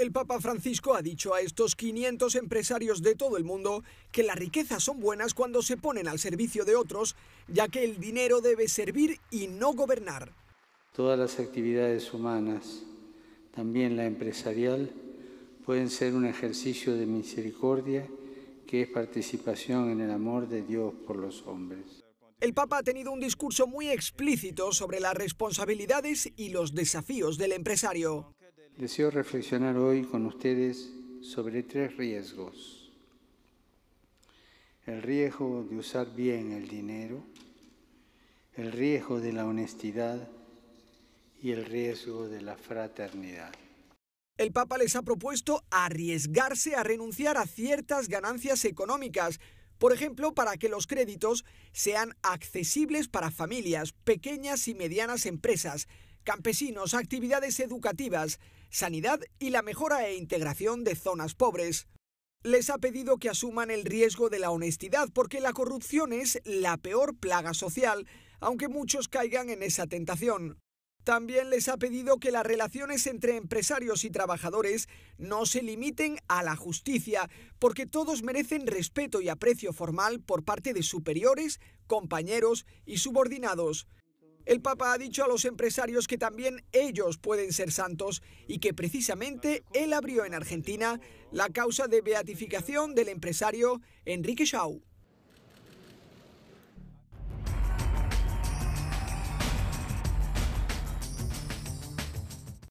El Papa Francisco ha dicho a estos 500 empresarios de todo el mundo que las riquezas son buenas cuando se ponen al servicio de otros, ya que el dinero debe servir y no gobernar. Todas las actividades humanas, también la empresarial, pueden ser un ejercicio de misericordia que es participación en el amor de Dios por los hombres. El Papa ha tenido un discurso muy explícito sobre las responsabilidades y los desafíos del empresario. Deseo reflexionar hoy con ustedes sobre tres riesgos. El riesgo de usar bien el dinero, el riesgo de la honestidad y el riesgo de la fraternidad. El Papa les ha propuesto arriesgarse a renunciar a ciertas ganancias económicas, por ejemplo, para que los créditos sean accesibles para familias, pequeñas y medianas empresas, campesinos, actividades educativas, sanidad y la mejora e integración de zonas pobres. Les ha pedido que asuman el riesgo de la honestidad porque la corrupción es la peor plaga social, aunque muchos caigan en esa tentación. También les ha pedido que las relaciones entre empresarios y trabajadores no se limiten a la justicia, porque todos merecen respeto y aprecio formal por parte de superiores, compañeros y subordinados. El Papa ha dicho a los empresarios que también ellos pueden ser santos y que precisamente él abrió en Argentina la causa de beatificación del empresario Enrique Shaw.